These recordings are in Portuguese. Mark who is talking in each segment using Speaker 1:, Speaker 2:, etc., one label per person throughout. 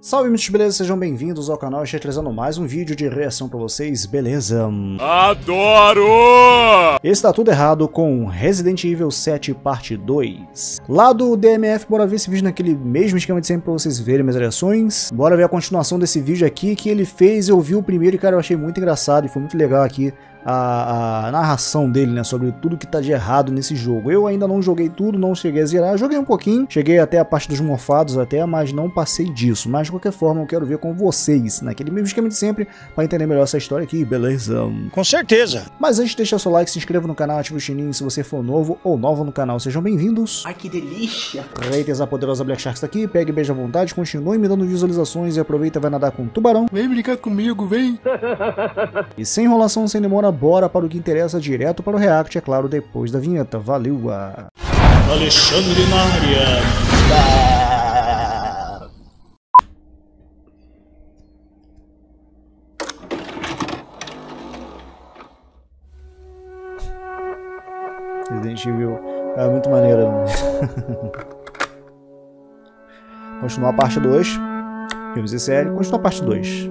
Speaker 1: Salve, mitos, beleza? Sejam bem-vindos ao canal. Estou trazendo mais um vídeo de reação pra vocês, beleza? Adoro! Está tudo errado com Resident Evil 7 Parte 2. Lá do DMF, bora ver esse vídeo naquele mesmo esquema de sempre pra vocês verem minhas reações. Bora ver a continuação desse vídeo aqui que ele fez, eu vi o primeiro e, cara, eu achei muito engraçado e foi muito legal aqui a, a, narração dele, né, sobre tudo que tá de errado nesse jogo. Eu ainda não joguei tudo, não cheguei a zerar, joguei um pouquinho, cheguei até a parte dos mofados, até, mas não passei disso. Mas de qualquer forma, eu quero ver com vocês, naquele né, mesmo esquema de sempre, para entender melhor essa história aqui, beleza? Com certeza. Mas antes, deixa seu like, se inscreva no canal, ative o sininho se você for novo ou nova no canal. Sejam bem-vindos. Ai, que delícia. Reiters, a poderosa Black Shark está aqui, pegue beijo à vontade, continue me dando visualizações e aproveita vai nadar com um tubarão. Vem brincar comigo, vem. e sem enrolação, sem demora, bora para o que interessa direto para o React, é claro, depois da vinheta. Valeu! A...
Speaker 2: Alexandre Maria. área.
Speaker 1: Resident Evil é muito maneiro. Né? Continuar a parte 2. Filmes e série. Continuar a parte 2.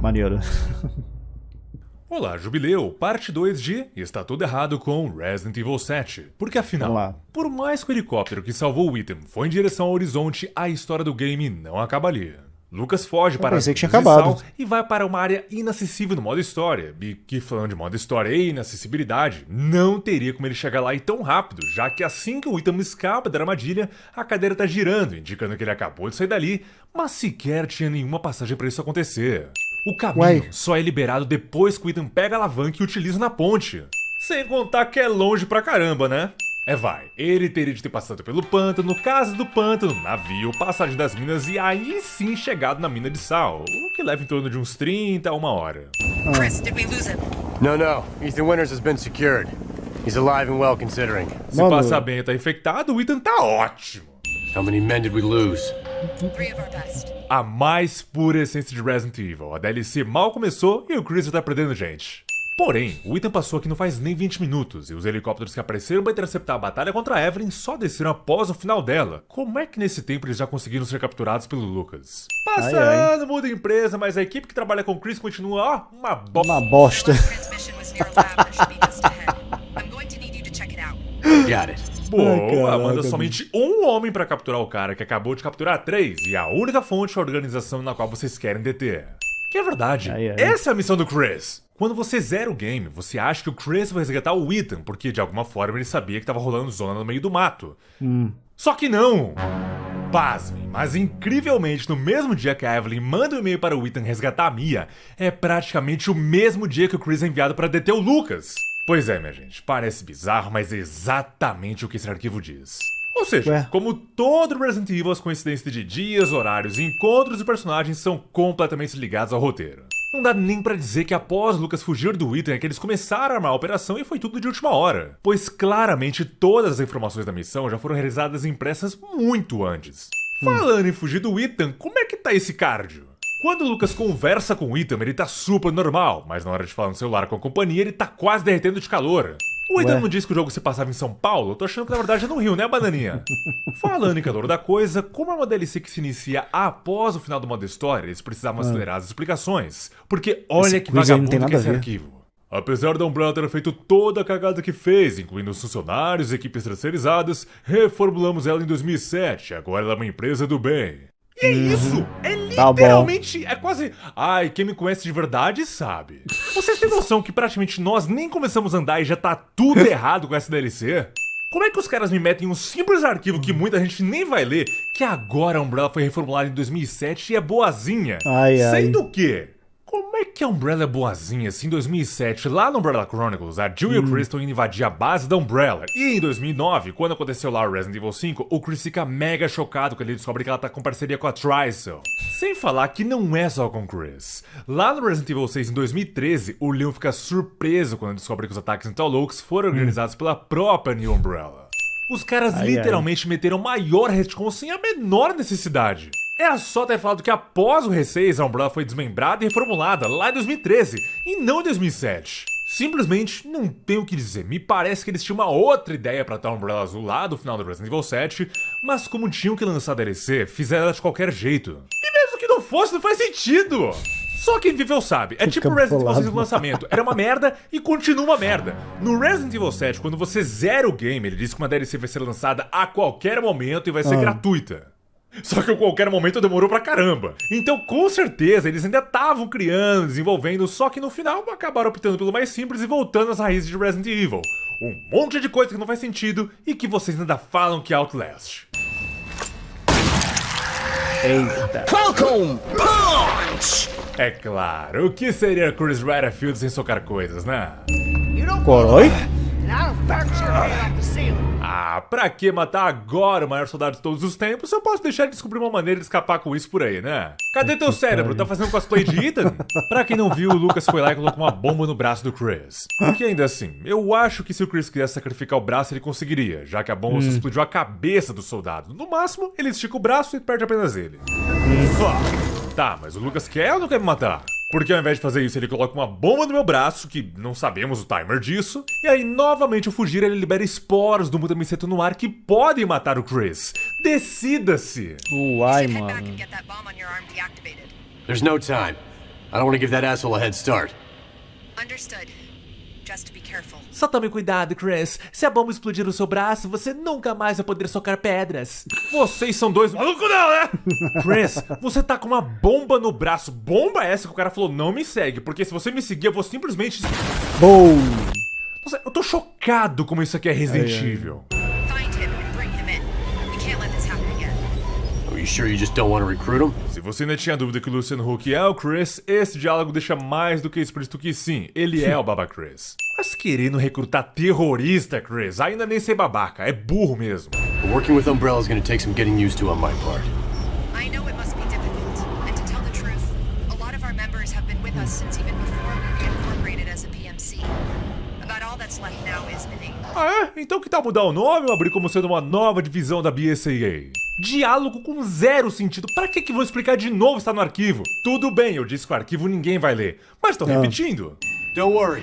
Speaker 1: Maneiro.
Speaker 2: Olá, Jubileu, parte 2 de Está Tudo Errado com Resident Evil 7. Porque afinal, Olá. por mais que o helicóptero que salvou o item foi em direção ao horizonte, a história do game não acaba ali. Lucas foge Eu para a que acabado. e vai para uma área inacessível no modo história. E que falando de modo história e é inacessibilidade, não teria como ele chegar lá e tão rápido, já que assim que o item escapa da armadilha, a cadeira está girando, indicando que ele acabou de sair dali, mas sequer tinha nenhuma passagem para isso acontecer. O caminho Uai. só é liberado depois que o Ethan pega a alavanca e utiliza na ponte. Sem contar que é longe pra caramba, né? É vai, ele teria de ter passado pelo pântano, casa do pântano, navio, passagem das minas e aí sim chegado na mina de sal, o que leva em torno de uns 30 a uma hora. Chris, ah. did we lose him? No, no. Ethan Winters has been secured. He's alive and well considering. Se passar bem tá infectado, o Ethan tá ótimo. How many men did we lose? A mais pura essência de Resident Evil. A DLC mal começou e o Chris já tá perdendo gente. Porém, o Ethan passou aqui não faz nem 20 minutos, e os helicópteros que apareceram para interceptar a batalha contra a Evelyn só desceram após o final dela. Como é que nesse tempo eles já conseguiram ser capturados pelo Lucas? Passando, ai, ai. muda a empresa, mas a equipe que trabalha com o Chris continua, ó, uma bosta. Uma
Speaker 1: bosta. Got it. Boa, manda somente
Speaker 2: um homem para capturar o cara que acabou de capturar três e a única fonte é a organização na qual vocês querem deter. Que é verdade. Ai, ai. Essa é a missão do Chris. Quando você zera o game, você acha que o Chris vai resgatar o Ethan, porque de alguma forma ele sabia que tava rolando zona no meio do mato. Hum. Só que não! Pasme, mas incrivelmente, no mesmo dia que a Evelyn manda um e-mail para o Ethan resgatar a Mia, é praticamente o mesmo dia que o Chris é enviado para deter o Lucas. Pois é, minha gente, parece bizarro, mas é exatamente o que esse arquivo diz. Ou seja, Ué? como todo Resident Evil, as coincidências de dias, horários, encontros e personagens são completamente ligados ao roteiro. Não dá nem para dizer que após Lucas fugir do item é que eles começaram a armar a operação e foi tudo de última hora, pois claramente todas as informações da missão já foram realizadas impressas muito antes. Hum. Falando em fugir do item, como é que tá esse cardio? Quando o Lucas conversa com o Itam, ele tá super normal, mas na hora de falar no celular com a companhia, ele tá quase derretendo de calor. O Itam não disse que o jogo se passava em São Paulo, eu tô achando que na verdade é no Rio, né, bananinha? Falando em calor da coisa, como é uma DLC que se inicia após o final do modo história, eles precisavam ah. acelerar as explicações, porque olha esse que vagabundo que é esse arquivo. Apesar da Umbrella ter feito toda a cagada que fez, incluindo os funcionários e equipes terceirizadas, reformulamos ela em 2007, agora ela é uma empresa do bem. E é uhum. isso! É tá literalmente. Tá é quase. Ai, quem me conhece de verdade sabe. Vocês têm noção que praticamente nós nem começamos a andar e já tá tudo errado com essa DLC? Como é que os caras me metem um simples arquivo que muita gente nem vai ler, que agora a Umbrella foi reformulada em 2007 e é boazinha? Ai, ai. Sendo que como é que a Umbrella é boazinha se assim? em 2007, lá no Umbrella Chronicles, a Jill hum. e o Crystal invadiam a base da Umbrella? E em 2009, quando aconteceu lá o Resident Evil 5, o Chris fica mega chocado quando ele descobre que ela tá com parceria com a Trisel. Sem falar que não é só com Chris. Lá no Resident Evil 6, em 2013, o Leon fica surpreso quando descobre que os ataques em Talokes foram hum. organizados hum. pela própria New Umbrella. Os caras ai, literalmente ai. meteram maior retcon sem a menor necessidade. É só ter falado que após o R6, a Umbrella foi desmembrada e reformulada lá em 2013, e não em 2007. Simplesmente não tenho o que dizer. Me parece que eles tinham uma outra ideia para a Umbrella Azul lá do final do Resident Evil 7, mas como tinham que lançar a DLC, fizeram ela de qualquer jeito. E mesmo que não fosse, não faz sentido! Só quem viveu sabe. É tipo o Resident Evil 6 do lançamento. Era uma merda e continua uma merda. No Resident Evil 7, quando você zera o game, ele diz que uma DLC vai ser lançada a qualquer momento e vai ser ah. gratuita. Só que qualquer momento demorou pra caramba. Então, com certeza, eles ainda estavam criando, desenvolvendo, só que no final acabaram optando pelo mais simples e voltando às raízes de Resident Evil. Um monte de coisa que não faz sentido e que vocês ainda falam que é Outlast. Eita. Falcon Punch! É claro, o que seria Chris Redfield sem socar coisas, né? Coroi? Ah, pra que matar agora o maior soldado de todos os tempos? Eu posso deixar de descobrir uma maneira de escapar com isso por aí, né? Cadê teu cérebro? Tá fazendo cosplay de Ethan? Pra quem não viu, o Lucas foi lá e colocou uma bomba no braço do Chris. Porque ainda assim, eu acho que se o Chris quisesse sacrificar o braço, ele conseguiria, já que a bomba hum. só explodiu a cabeça do soldado. No máximo, ele estica o braço e perde apenas ele. Hum. Fuck. Tá, mas o Lucas quer ou não quer me matar? Porque ao invés de fazer isso, ele coloca uma bomba no meu braço, que não sabemos o timer disso. E aí, novamente, o fugir, ele libera esporos do mutamiceto no ar que podem matar o Chris. Decida-se! Uai, mano. There's no time. I don't want to give that asshole a head start. Understood. Só tome cuidado, Chris. Se a bomba explodir no seu braço, você nunca mais vai poder socar pedras. Vocês são dois malucos não, né? Chris, você tá com uma bomba no braço. Bomba essa que o cara falou, não me segue. Porque se você me seguir, eu vou simplesmente... Boom! Nossa, eu tô chocado como isso aqui é Resident Evil. Se você ainda tinha dúvida que o Luciano Huck é o Chris, esse diálogo deixa mais do que explícito que sim, ele é o Baba Chris. Mas querendo recrutar terrorista, Chris, ainda nem ser babaca, é burro mesmo. Working with Umbrella is going to take some getting used to on my part.
Speaker 1: I know it must be difficult, and to tell the truth, a lot of our members have been with us since even before we incorporated as a PMC. About all that's left now is the name.
Speaker 2: Ah, é? Então que tal mudar o nome ou abrir como sendo uma nova divisão da BSAA? Diálogo com zero sentido. Para que que vou explicar de novo está no arquivo? Tudo bem, eu disse que o arquivo ninguém vai ler, mas estão ah. repetindo. Don't worry.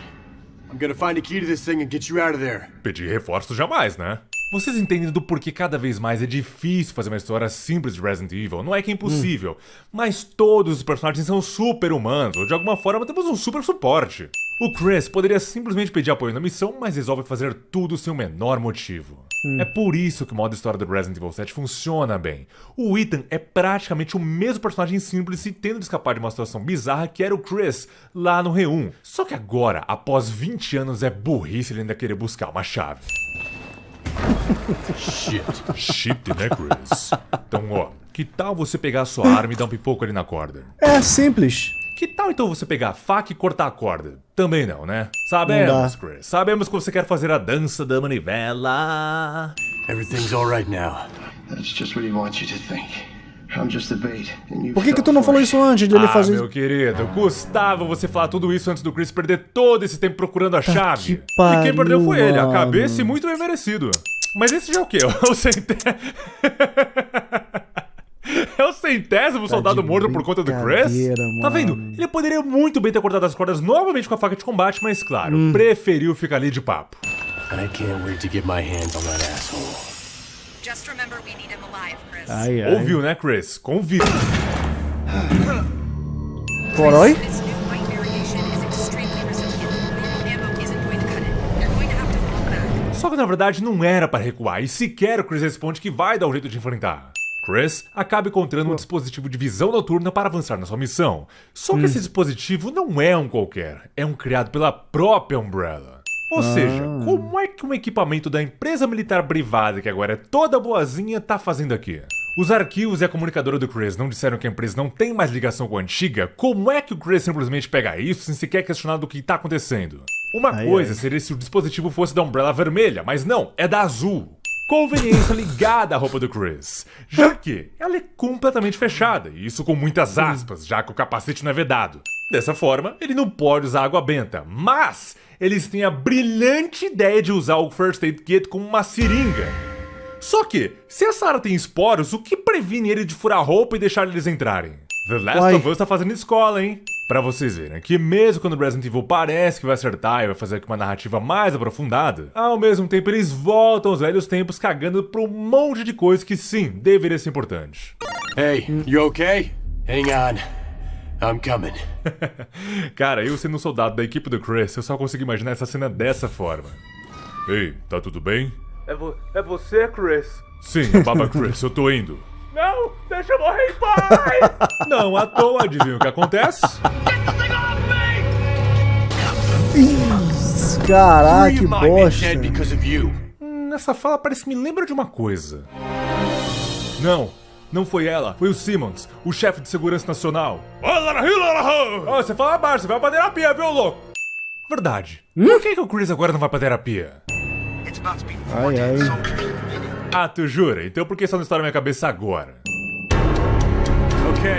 Speaker 2: I'm gonna find a key to this thing and get you out of there. Pedir reforço jamais, né? Vocês entendem do porquê cada vez mais é difícil fazer uma história simples de Resident Evil? Não é que é impossível, hum. mas todos os personagens são super humanos, ou de alguma forma temos um super suporte. O Chris poderia simplesmente pedir apoio na missão, mas resolve fazer tudo sem o menor motivo. Hum. É por isso que o modo história do Resident Evil 7 funciona bem. O Ethan é praticamente o mesmo personagem simples e tendo de escapar de uma situação bizarra que era o Chris lá no R1. Só que agora, após 20 anos, é burrice ele ainda querer buscar uma chave. Shit. Shit né, Chris? Então, ó, que tal você pegar a sua arma e dar um pipoco ali na corda? É simples. Que tal então você pegar a faca e cortar a corda? Também não, né? Sabemos, não Chris. Sabemos que você quer fazer a dança da manivela. Everything's all now. That's just what he wants you to think. Por que, que
Speaker 1: tu não falou isso antes de ele ah, fazer isso? Meu
Speaker 2: querido, custava você falar tudo isso antes do Chris perder todo esse tempo procurando a tá chave. Que pariu, e quem perdeu foi ele. A cabeça e muito bem merecido. Mas esse já é o quê? É o centésimo. é o centésimo tá soldado morto por conta do Chris? Mano. Tá vendo? Ele poderia muito bem ter cortado as cordas novamente com a faca de combate, mas claro, hum. preferiu ficar ali de papo. I can't wait to get my hands on that asshole. Just remember we need him alive. Ai, ai. Ouviu, né, Chris? Convido. Coroi? Só que na verdade não era para recuar, e sequer o Chris responde que vai dar um jeito de enfrentar. Chris acaba encontrando um dispositivo de visão noturna para avançar na sua missão. Só que hum. esse dispositivo não é um qualquer, é um criado pela própria Umbrella. Ou ah. seja, como é que um equipamento da empresa militar privada, que agora é toda boazinha, tá fazendo aqui? Os arquivos e a comunicadora do Chris não disseram que a empresa não tem mais ligação com a antiga? Como é que o Chris simplesmente pega isso sem sequer questionar do que está acontecendo? Uma ai, coisa ai. seria se o dispositivo fosse da Umbrella vermelha, mas não, é da azul. Conveniência ligada à roupa do Chris. Já que ela é completamente fechada, e isso com muitas hum. aspas, já que o capacete não é vedado. Dessa forma, ele não pode usar água benta, mas eles têm a brilhante ideia de usar o First Aid Kit como uma seringa. Só que, se a Sarah tem esporos, o que previne ele de furar roupa e deixar eles entrarem? The Last of Us tá fazendo escola, hein? Pra vocês verem que mesmo quando Resident Evil parece que vai acertar e vai fazer uma narrativa mais aprofundada, ao mesmo tempo eles voltam aos velhos tempos cagando pra um monte de coisa que sim, deveria ser importante. Hey, you okay? Hang on. I'm coming. Cara, eu sendo um soldado da equipe do Chris, eu só consigo imaginar essa cena dessa forma. Ei, tá tudo bem? É, vo é você, Chris? Sim, papai Baba Chris, eu tô indo. Não, deixa eu morrer em paz! Não, à toa, adivinha o que acontece? caraca, que bosta. Hum, essa fala parece que me lembra de uma coisa. Não, não foi ela, foi o Simmons, o chefe de segurança nacional. Oh, você fala baixo, você vai pra terapia, viu, louco? Verdade. Hum? Por que, que o Chris agora não vai pra terapia? Ai, ai. Ah, tu jura? Então por que isso não está na minha cabeça agora? Ok.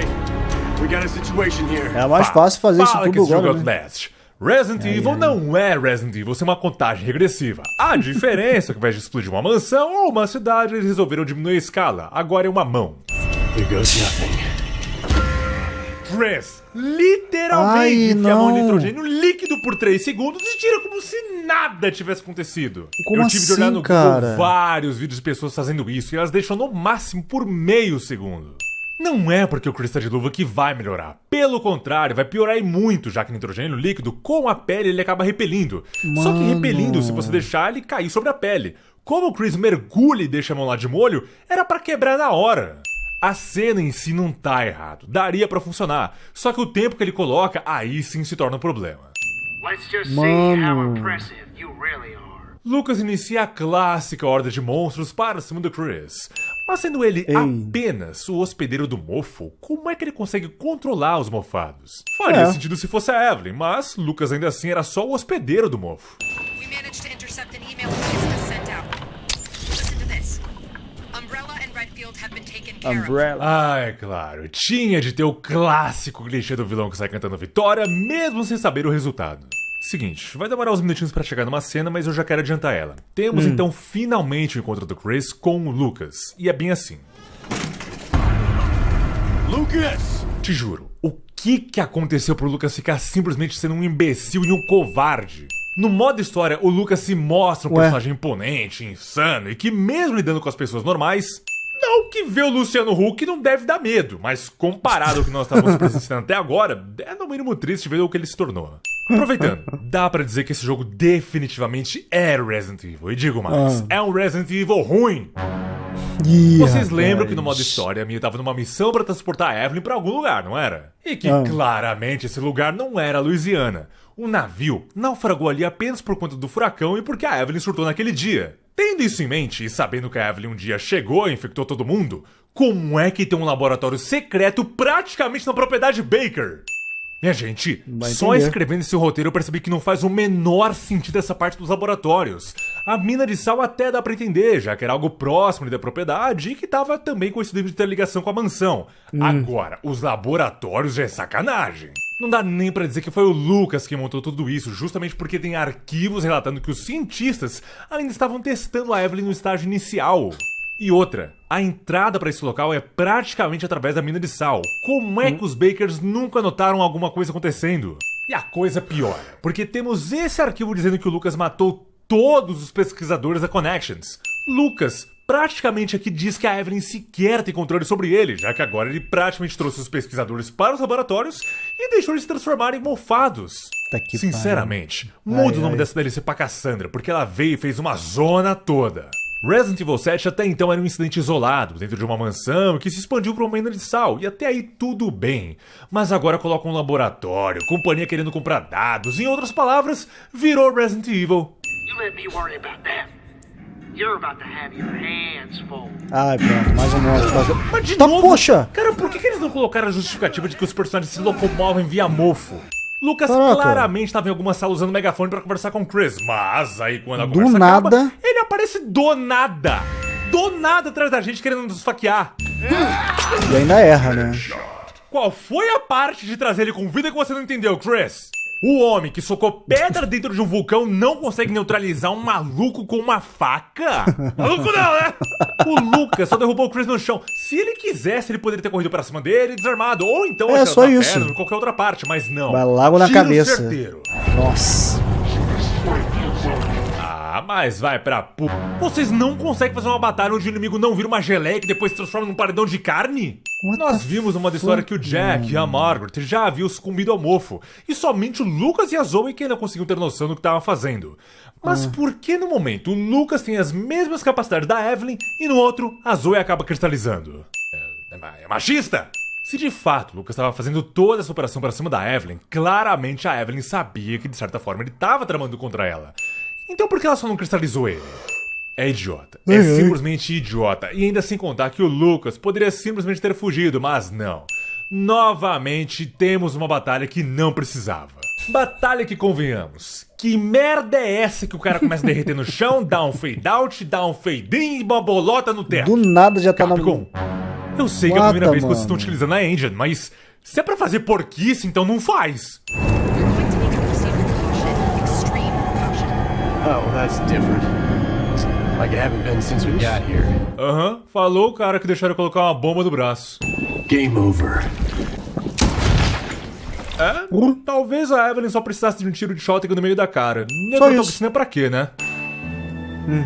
Speaker 2: We got a situation here. É mais fácil fazer isso tudo agora, é né? Last. Resident ai, Evil ai. não é Resident Evil sem é uma contagem regressiva. A diferença é que ao invés de explodir uma mansão ou uma cidade, eles resolveram diminuir a escala. Agora é uma mão. Chris, literalmente Ai, enfia não. a mão de nitrogênio líquido por 3 segundos e tira como se nada tivesse acontecido. Como Eu tive assim, de olhar assim, no cara? Google vários vídeos de pessoas fazendo isso e elas deixam no máximo por meio segundo. Não é porque o cristal de luva que vai melhorar. Pelo contrário, vai piorar e muito, já que nitrogênio líquido com a pele ele acaba repelindo. Mano. Só que repelindo, se você deixar ele cair sobre a pele. Como o Chris mergulha e deixa a mão lá de molho, era para quebrar na hora. A cena em si não tá errado, daria para funcionar, só que o tempo que ele coloca aí sim se torna um problema. Mano. Lucas inicia a clássica horda de monstros para cima do Chris. Mas sendo ele Ei. apenas o hospedeiro do mofo, como é que ele consegue controlar os mofados? Faria é. sentido se fosse a Evelyn, mas Lucas ainda assim era só o hospedeiro do mofo. We managed to intercept an email Umbrella. Ah, é claro. Tinha de ter o clássico clichê do vilão que sai cantando vitória, mesmo sem saber o resultado. Seguinte, vai demorar uns minutinhos para chegar numa cena, mas eu já quero adiantar ela. Temos hum. então finalmente o encontro do Chris com o Lucas. E é bem assim. Lucas! Te juro, o que que aconteceu pro Lucas ficar simplesmente sendo um imbecil e um covarde? No modo história, o Lucas se mostra um Ué? personagem imponente, insano e que, mesmo lidando com as pessoas normais, não que ver o Luciano Huck não deve dar medo, mas comparado ao que nós estávamos presenciando até agora, é no mínimo triste ver o que ele se tornou. Né? Aproveitando, dá para dizer que esse jogo definitivamente é Resident Evil. E digo mais, ah. é um Resident Evil ruim. Yeah, Vocês lembram que no modo história a Mia tava numa missão para transportar a Evelyn para algum lugar, não era? E que ah. claramente esse lugar não era a Louisiana. O navio naufragou ali apenas por conta do furacão e porque a Evelyn surtou naquele dia. Tendo isso em mente e sabendo que a Evelyn um dia chegou e infectou todo mundo, como é que tem um laboratório secreto praticamente na propriedade Baker? Minha gente, só escrevendo esse roteiro eu percebi que não faz o menor sentido essa parte dos laboratórios. A mina de sal até dá pra entender, já que era algo próximo da propriedade e que tava também coincidindo de ter ligação com a mansão. Hum. Agora, os laboratórios é sacanagem. Não dá nem para dizer que foi o Lucas que montou tudo isso, justamente porque tem arquivos relatando que os cientistas ainda estavam testando a Evelyn no estágio inicial. E outra, a entrada para esse local é praticamente através da mina de sal. Como é que os Bakers nunca notaram alguma coisa acontecendo? E a coisa piora, porque temos esse arquivo dizendo que o Lucas matou todos os pesquisadores da Connections. Lucas praticamente aqui diz que a Evelyn sequer tem controle sobre ele, já que agora ele praticamente trouxe os pesquisadores para os laboratórios e deixou eles se transformarem em mofados. Tá Sinceramente, pariu. muda ai, o nome ai. dessa DLC pra Cassandra, porque ela veio e fez uma zona toda. Resident Evil 7 até então era um incidente isolado, dentro de uma mansão que se expandiu para uma mina de sal, e até aí tudo bem. Mas agora coloca um laboratório, companhia querendo comprar dados, em outras palavras, virou Resident Evil.
Speaker 1: You let me worry about that. You're Ai,
Speaker 2: pronto, mais um monstro. Mas de tá, novo, poxa! Cara, por que, que eles não colocaram a justificativa de que os personagens se locomovem via mofo? Lucas Caraca. claramente estava em alguma sala usando o megafone para conversar com Chris, mas aí quando a do conversa nada. Acaba, ele aparece do nada. Do nada atrás da gente querendo nos faquear. E
Speaker 1: ainda erra, né?
Speaker 2: Qual foi a parte de trazer ele com vida que você não entendeu, Chris? O homem que socou pedra dentro de um vulcão não consegue neutralizar um maluco com uma faca? Maluco não, né? O Lucas só derrubou o Chris no chão. Se ele quisesse, ele poderia ter corrido pra cima dele desarmado. Ou então, é, só isso. Perna, em qualquer outra parte, mas não. Vai logo na Tiro cabeça. Certeiro. Nossa. Ah, mas vai pra pu... Vocês não conseguem fazer uma batalha onde o inimigo não vira uma geleia que depois se transforma num paredão de carne? What Nós vimos numa história que o Jack e a Margaret já haviam sucumbido ao mofo, e somente o Lucas e a Zoe que ainda conseguiam ter noção do que estavam fazendo. Mas ah. por que no momento o Lucas tem as mesmas capacidades da Evelyn e no outro a Zoe acaba cristalizando? É, é, é machista? Se de fato Lucas estava fazendo toda essa operação para cima da Evelyn, claramente a Evelyn sabia que de certa forma ele estava tramando contra ela. Então por que ela só não cristalizou ele? É idiota. É simplesmente idiota. E ainda sem contar que o Lucas poderia simplesmente ter fugido, mas não. Novamente temos uma batalha que não precisava. Batalha que convenhamos. Que merda é essa que o cara começa a derreter no chão, dá um fade out, dá um fade in e uma bolota no teto?
Speaker 1: Do nada já tá Capcom. na. Eu sei que é a primeira mano. vez que vocês estão
Speaker 2: utilizando a engine, mas se é pra fazer porquice, então não faz. that's different. Like it haven't been since we got here. Aham, uh -huh. falou o cara que deixaram colocar uma bomba no braço. Game over. É? Uh? Talvez a Evelyn só precisasse de um tiro de shotgun no meio da cara. Neurotoxina pra quê, né? Hum.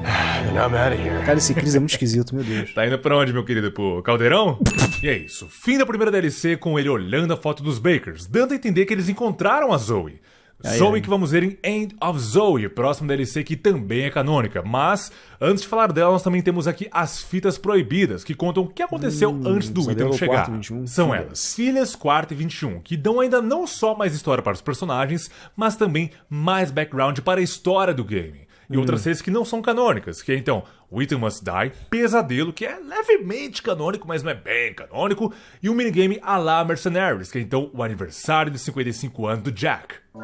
Speaker 2: Cara, esse
Speaker 1: Chris é muito esquisito, meu Deus.
Speaker 2: Tá indo pra onde, meu querido? Pro caldeirão? e é isso. Fim da primeira DLC com ele olhando a foto dos Bakers, dando a entender que eles encontraram a Zoe. Aí, Zoe aí. que vamos ver em End of Zoe, próximo DLC que também é canônica. Mas, antes de falar dela, nós também temos aqui as fitas proibidas, que contam o que aconteceu hum, antes do item chegar. 21, São filhas. elas, Filhas 4 e 21, que dão ainda não só mais história para os personagens, mas também mais background para a história do game e outras hum. seis que não são canônicas, que é então Within Must Die, Pesadelo, que é levemente canônico, mas não é bem canônico, e um minigame a la Mercenaries, que é então o aniversário de 55 anos do Jack. Hum.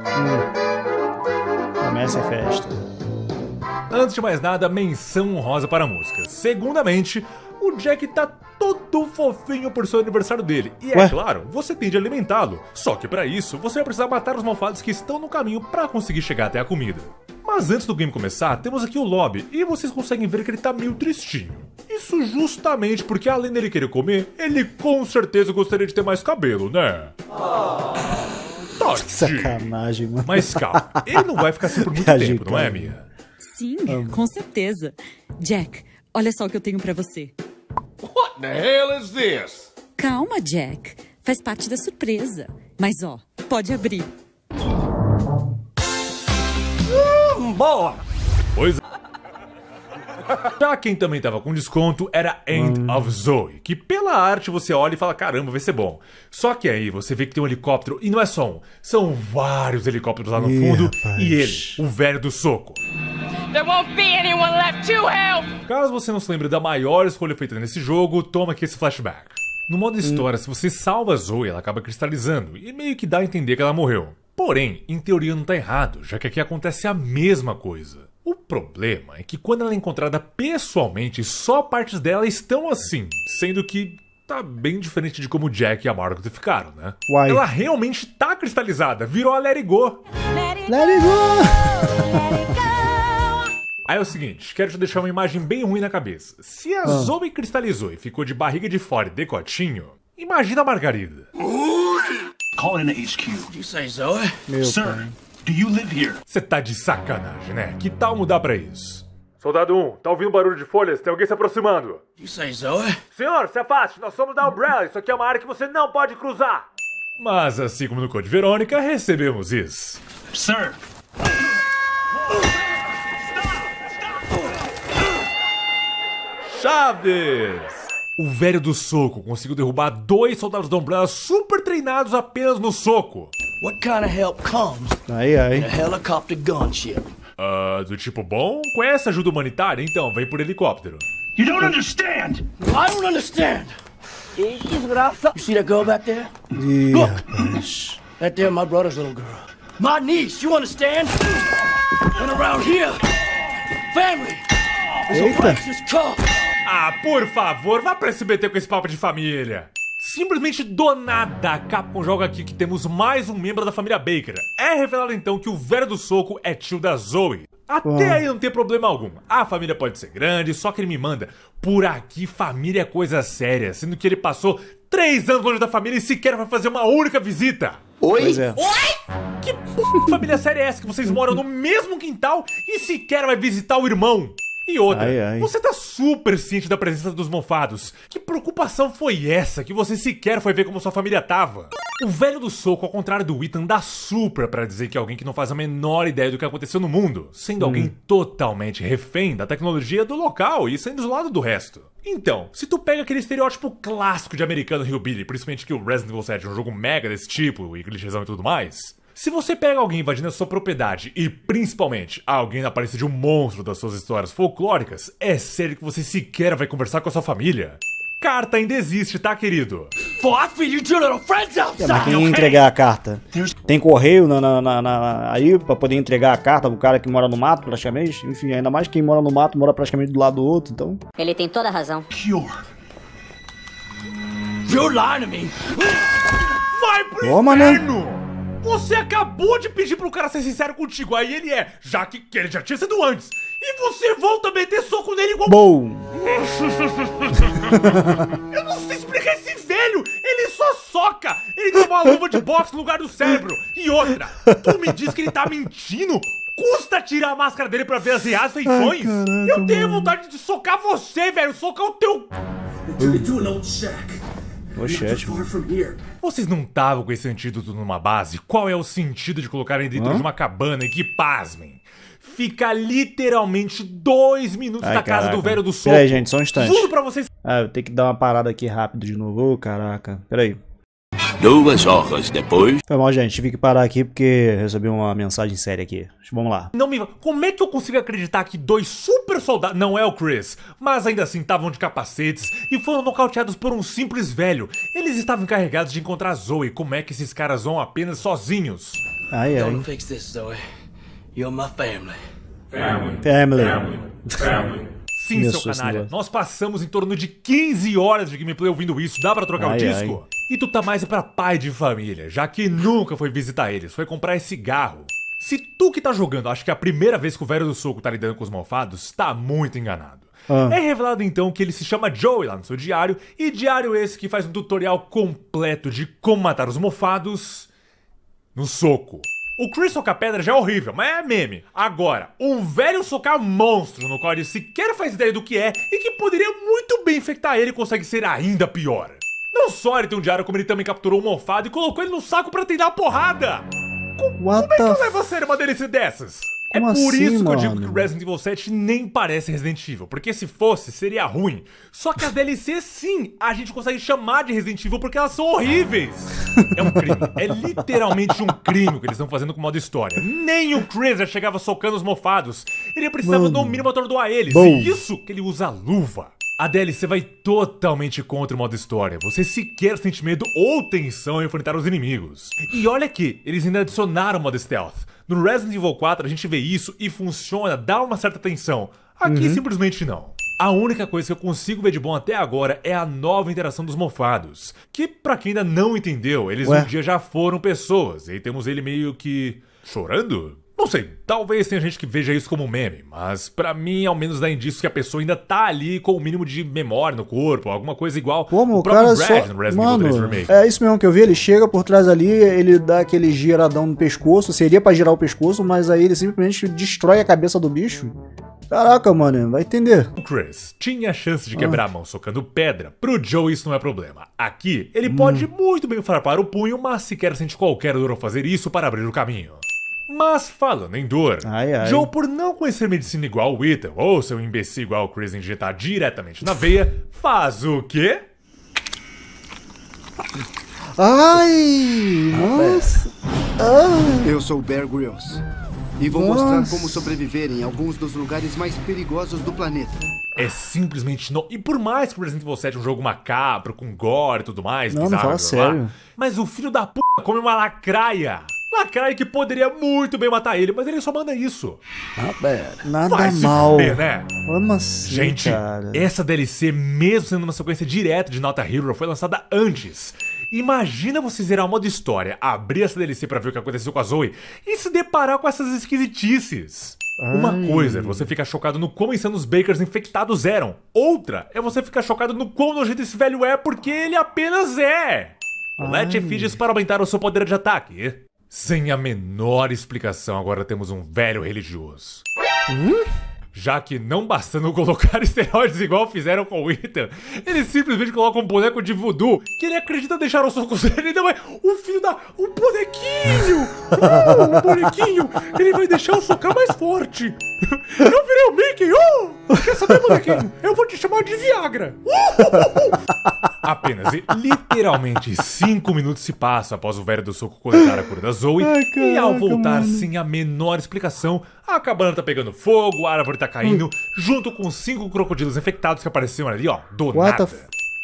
Speaker 2: Começa a festa. Antes de mais nada, menção honrosa para a música. Segundamente, o Jack tá todo fofinho por seu aniversário dele. E é Ué? é claro, você tem de alimentá-lo. Só que para isso, você vai precisar matar os malfados que estão no caminho para conseguir chegar até a comida. Mas antes do game começar, temos aqui o lobby e vocês conseguem ver que ele tá meio tristinho. Isso justamente porque além dele querer comer, ele com certeza gostaria de ter mais cabelo, né? Tadinho. Que sacanagem, mano. Mas calma, ele não vai ficar assim por muito tá tempo, não é, Mia? Sim, com certeza. Jack, olha só o que eu tenho para você.
Speaker 1: What the hell is this?
Speaker 2: Calma, Jack. Faz parte da surpresa. Mas ó, pode abrir boa! Pois é. Já quem também tava com desconto era End hum. of Zoe, que pela arte você olha e fala, caramba, vai ser bom. Só que aí você vê que tem um helicóptero, e não é só um, são vários helicópteros lá no fundo, e ele, o velho do soco. There won't be anyone left to help. Caso você não se lembre da maior escolha feita nesse jogo, toma aqui esse flashback. No modo hum. história, hum. se você salva Zoe, ela acaba cristalizando, e meio que dá a entender que ela morreu. Porém, em teoria não está errado, já que aqui acontece a mesma coisa. O problema é que quando ela é encontrada pessoalmente, só partes dela estão assim, sendo que tá bem diferente de como Jack e a Margot ficaram, né? Ela realmente tá cristalizada, virou a Let It Go. Let it, go! Let it go. Aí é o seguinte, quero te deixar uma imagem bem ruim na cabeça. Se a ah. Zoe cristalizou e ficou de barriga de fora e decotinho, imagina a Margarida. Uh! Call in HQ. You say so? Meu Sir, do you live here? Você tá de sacanagem, né? Que tal mudar pra isso? Soldado 1, tá ouvindo barulho de folhas? Tem alguém se aproximando. Isso aí, Zoe? Senhor, se afaste, nós somos da Umbrella. Isso aqui é uma área que você não pode cruzar. Mas, assim como no Code Verônica, recebemos isso. Sir! Chaves! o velho do soco conseguiu derrubar dois soldados da Umbrella super treinados apenas no soco. What kind of help comes? Aí, aí. A helicopter gunship. Uh, do tipo bom? Com essa ajuda humanitária, então, vem por helicóptero. You don't understand.
Speaker 1: I don't understand. Que desgraça. You see that girl back there?
Speaker 2: Yeah. Look.
Speaker 1: That there my brother's little girl. My niece, you understand?
Speaker 2: And around here, family. It's a ah, por favor, vá pra SBT com esse papo de família. Simplesmente do nada, a Capcom joga aqui que temos mais um membro da família Baker. É revelado então que o velho do soco é tio da Zoe. Até Uau. aí não tem problema algum. A família pode ser grande, só que ele me manda. Por aqui, família é coisa séria, sendo que ele passou três anos longe da família e sequer vai fazer uma única visita. Oi? É. Oi? Que família séria é essa que vocês moram no mesmo quintal e sequer vai visitar o irmão? E outra, ai, ai. você tá super ciente da presença dos mofados. Que preocupação foi essa que você sequer foi ver como sua família tava? O velho do soco, ao contrário do Ethan, dá super para dizer que é alguém que não faz a menor ideia do que aconteceu no mundo, sendo hum. alguém totalmente refém da tecnologia do local e sendo isolado do resto. Então, se tu pega aquele estereótipo clássico de americano Billy, principalmente que o Resident Evil 7 é um jogo mega desse tipo, e clichêzão e tudo mais, se você pega alguém invadindo a sua propriedade e, principalmente, alguém na aparência de um monstro das suas histórias folclóricas, é sério que você sequer vai conversar com a sua família? Carta ainda existe, tá, querido? Fuck you two é, entregar
Speaker 1: a carta? Tem correio na, na, na, aí pra poder entregar a carta pro cara que mora no mato, praticamente? Enfim, ainda mais quem mora no mato mora praticamente do lado do outro, então. Ele tem toda a razão. Cure.
Speaker 2: You're lying to me. Vai pro
Speaker 1: inferno!
Speaker 2: Você acabou de pedir pro cara ser sincero contigo, aí ele é, já que, que ele já tinha sido antes. E você volta a meter soco nele igual... Bom. Eu não sei explicar esse velho, ele só soca. Ele tem uma luva de boxe no lugar do cérebro. E outra, tu me diz que ele tá mentindo? custa tirar a máscara dele pra ver as reais feições? eu tenho mano. vontade de socar você, velho. Socar o teu no chat. Vocês não estavam com esse antídoto numa base? Qual é o sentido de colocarem dentro Hã? de uma cabana e que pasmem? Fica literalmente dois minutos Ai, da casa do velho do sol. Peraí, gente, só um instante. Juro pra vocês.
Speaker 1: Ah, eu tenho que dar uma parada aqui rápido de novo. Ô, caraca. Peraí.
Speaker 2: Duas horas depois.
Speaker 1: Foi mal, gente. Tive que parar aqui porque recebi uma mensagem séria aqui. Vamos lá.
Speaker 2: Não me. Como é que eu consigo acreditar que dois super soldados. Não é o Chris, mas ainda assim estavam de capacetes e foram nocauteados por um simples velho. Eles estavam encarregados de encontrar a Zoe. Como é que esses caras vão apenas sozinhos? Ai, ai. Don't fix this, Zoe. You're my family. Family. Family. family. family. Sim, Meu seu canalha. Negócio. Nós passamos em torno de 15 horas de gameplay ouvindo isso. Dá para trocar ai, o disco? Ai. E tu tá mais pra pai de família, já que nunca foi visitar eles, foi comprar esse garro. Se tu que tá jogando acha que é a primeira vez que o velho do soco tá lidando com os malfados, tá muito enganado. Ah. É revelado então que ele se chama Joey lá no seu diário, e diário esse que faz um tutorial completo de como matar os mofados no soco. O Chris socar pedra já é horrível, mas é meme. Agora, um velho socar monstro no qual ele sequer faz ideia do que é e que poderia muito bem infectar ele consegue ser ainda pior. Não só ele tem um diário, como ele também capturou um mofado e colocou ele no saco para tentar a porrada. What como é que eu levo a sério uma delícia dessas? Como é por assim, isso mano? que eu digo que Resident Evil 7 nem parece Resident Evil, porque se fosse, seria ruim. Só que as DLC, sim, a gente consegue chamar de Resident Evil porque elas são horríveis. É um crime. É literalmente um crime o que eles estão fazendo com o modo história. Nem o Chris já chegava socando os mofados. Ele precisava, mano. no mínimo, atordoar eles. Bom. E isso que ele usa luva. Adele, você vai totalmente contra o modo história. Você sequer sente medo ou tensão em enfrentar os inimigos. E olha que eles ainda adicionaram o modo stealth. No Resident Evil 4 a gente vê isso e funciona, dá uma certa tensão. Aqui uhum. simplesmente não. A única coisa que eu consigo ver de bom até agora é a nova interação dos mofados. Que, para quem ainda não entendeu, eles Ué? um dia já foram pessoas. E aí temos ele meio que. chorando? Não sei, talvez tenha gente que veja isso como um meme, mas para mim ao menos dá indício que a pessoa ainda tá ali com o um mínimo de memória no corpo, alguma coisa igual. Como o, cara Brad só... no Resident Mano, 3 Remake.
Speaker 1: É isso mesmo que eu vi, ele chega por trás ali, ele dá aquele giradão no pescoço, seria para girar o pescoço, mas aí ele simplesmente destrói a cabeça do bicho. Caraca, mano, vai entender.
Speaker 2: O Chris tinha a chance de ah. quebrar ah. a mão socando pedra. Pro Joe isso não é problema. Aqui, ele hum. pode muito bem farpar o punho, mas sequer sente qualquer dor ao fazer isso para abrir o caminho. Mas falando em dor, ai, ai. Joe, por não conhecer medicina igual o Ethan ou seu imbecil igual o Chris injetar diretamente na veia, faz o quê?
Speaker 1: Ai! Nossa! Eu sou o Bear Grylls. E vou nossa. mostrar como sobreviver
Speaker 2: em alguns dos lugares mais perigosos do planeta. É simplesmente não. E por mais que o Resident Evil 7 é um jogo macabro, com gore e tudo mais, não, bizarro, não fala sério. Lá, mas o filho da p*** come uma lacraia. Lacraia ah, que poderia muito bem matar ele, mas ele só manda isso. Nada Vai mal. Se fuder, né? Como assim, Gente, cara? essa DLC, mesmo sendo uma sequência direta de Nota Hero, foi lançada antes. Imagina você zerar o modo história, abrir essa DLC para ver o que aconteceu com a Zoe e se deparar com essas esquisitices. Uma coisa é você ficar chocado no quão os Bakers infectados eram. Outra é você ficar chocado no quão nojento esse velho é porque ele apenas é. Let fiches para aumentar o seu poder de ataque. Sem a menor explicação, agora temos um velho religioso. Hum? Já que não bastando colocar esteroides igual fizeram com o Ethan, eles simplesmente colocam um boneco de voodoo que ele acredita deixar o soco dele. Não é o filho da. o bonequinho! o bonequinho! Ele vai deixar o socar mais forte! Eu virei o Mickey! oh Quer saber, bonequinho? Eu vou te chamar de Viagra! Uh! Apenas e literalmente cinco minutos se passam após o velho do soco coletar a cor da Zoe. Ai, caraca, e ao voltar mano. sem a menor explicação, a cabana tá pegando fogo, a árvore tá caindo, hum. junto com cinco crocodilos infectados que apareceram ali, ó, do What nada.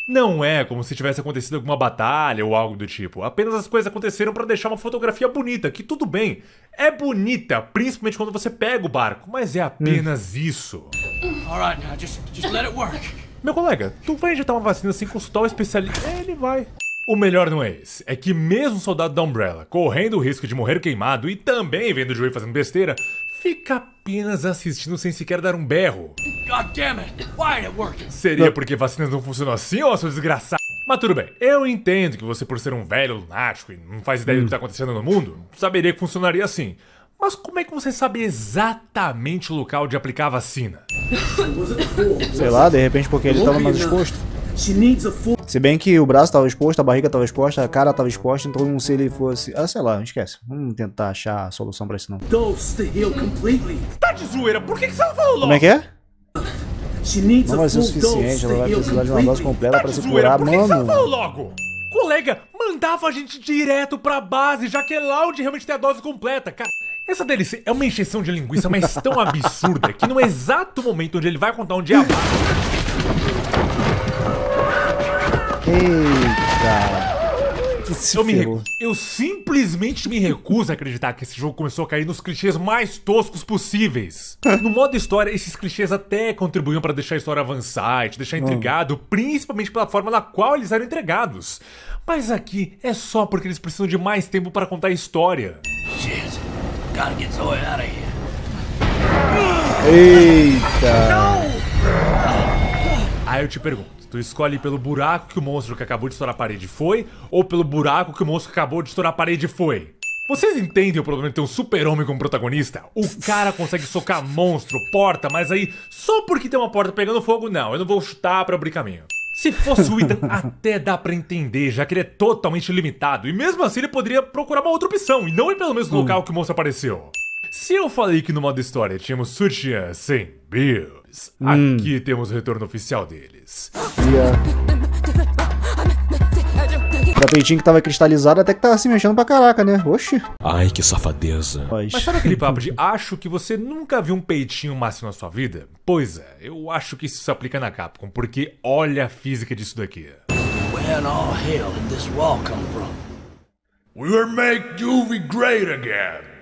Speaker 2: Não é como se tivesse acontecido alguma batalha ou algo do tipo. Apenas as coisas aconteceram para deixar uma fotografia bonita, que tudo bem. É bonita, principalmente quando você pega o barco, mas é apenas hum. isso. now just, just let it work. Meu colega, tu vai injetar uma vacina sem assim consultar um especialista? Ele vai. O melhor não é esse, é que mesmo o soldado da Umbrella, correndo o risco de morrer queimado e também vendo o Joey fazendo besteira, fica apenas assistindo sem sequer dar um berro. God damn it. Why it working? Seria porque vacinas não funcionam assim, ó, seu desgraçado? Mas tudo bem, eu entendo que você, por ser um velho lunático e não faz ideia do que está acontecendo no mundo, saberia que funcionaria assim. Mas como é que você sabe exatamente o local de aplicar a vacina? Sei lá, de repente porque ele estava mais né? exposto.
Speaker 1: Se bem que o braço tava exposto, a barriga tava exposta, a cara tava exposta, então se ele fosse... Ah, sei lá, esquece. Vamos tentar achar a solução pra isso não.
Speaker 2: Tá de zoeira, por que que falou logo? Como é que é? Não vai ser é o suficiente, ela vai precisar de uma dose completa tá pra se curar, por que mano. Que logo? Colega, mandava a gente direto pra base, já que é Loud realmente tem a dose completa, cara. Essa DLC é uma encheção de linguiça, mas tão absurda que no exato momento onde ele vai contar onde é a base... Eita! eu, eu simplesmente me recuso a acreditar que esse jogo começou a cair nos clichês mais toscos possíveis. No modo história, esses clichês até contribuíam para deixar a história avançar e te deixar ah. intrigado, principalmente pela forma na qual eles eram entregados. Mas aqui é só porque eles precisam de mais tempo para contar a história.
Speaker 1: Eita!
Speaker 2: Aí eu te pergunto, Tu escolhe pelo buraco que o monstro que acabou de estourar a parede foi, ou pelo buraco que o monstro que acabou de estourar a parede foi. Vocês entendem o problema de ter um super-homem como protagonista? O cara consegue socar monstro, porta, mas aí só porque tem uma porta pegando fogo, não, eu não vou chutar pra abrir caminho. Se fosse o Ethan, até dá para entender, já que ele é totalmente limitado. E mesmo assim, ele poderia procurar uma outra opção e não ir pelo mesmo hum. local que o monstro apareceu. Se eu falei que no modo história tínhamos sutiã sem bills, hum. aqui temos o retorno oficial deles. Yeah.
Speaker 1: peitinho que tava cristalizado até que tava se mexendo pra caraca, né? Oxi.
Speaker 2: Ai, que safadeza. Mas sabe aquele papo de acho que você nunca viu um peitinho máximo na sua vida? Pois é, eu acho que isso se aplica na Capcom, porque olha a física disso daqui. Where all hell did this wall come from? We will make you great again.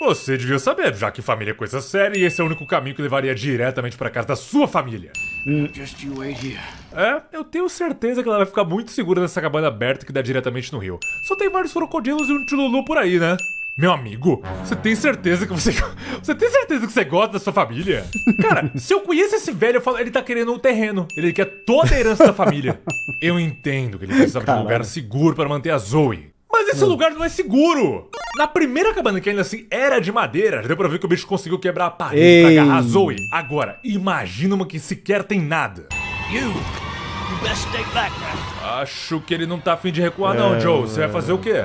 Speaker 2: Você devia saber, já que família é coisa séria e esse é o único caminho que levaria diretamente para casa da sua família. Hum. É, eu tenho certeza que ela vai ficar muito segura nessa cabana aberta que dá diretamente no rio. Só tem vários crocodilos e um tilulu por aí, né? Meu amigo, você tem certeza que você. Você tem certeza que você gosta da sua família? Cara, se eu conheço esse velho, eu falo, ele tá querendo um terreno. Ele quer toda a herança da família. Eu entendo que ele precisa Caralho. de um lugar seguro para manter a Zoe. Mas esse hum. lugar não é seguro! Na primeira cabana, que ainda assim era de madeira, já deu pra ver que o bicho conseguiu quebrar a parede Ei. pra agarrar a Zoe. Agora, imagina uma que sequer tem nada. You. You Acho que ele não tá afim de recuar é, não, Joe. Você vai fazer o quê?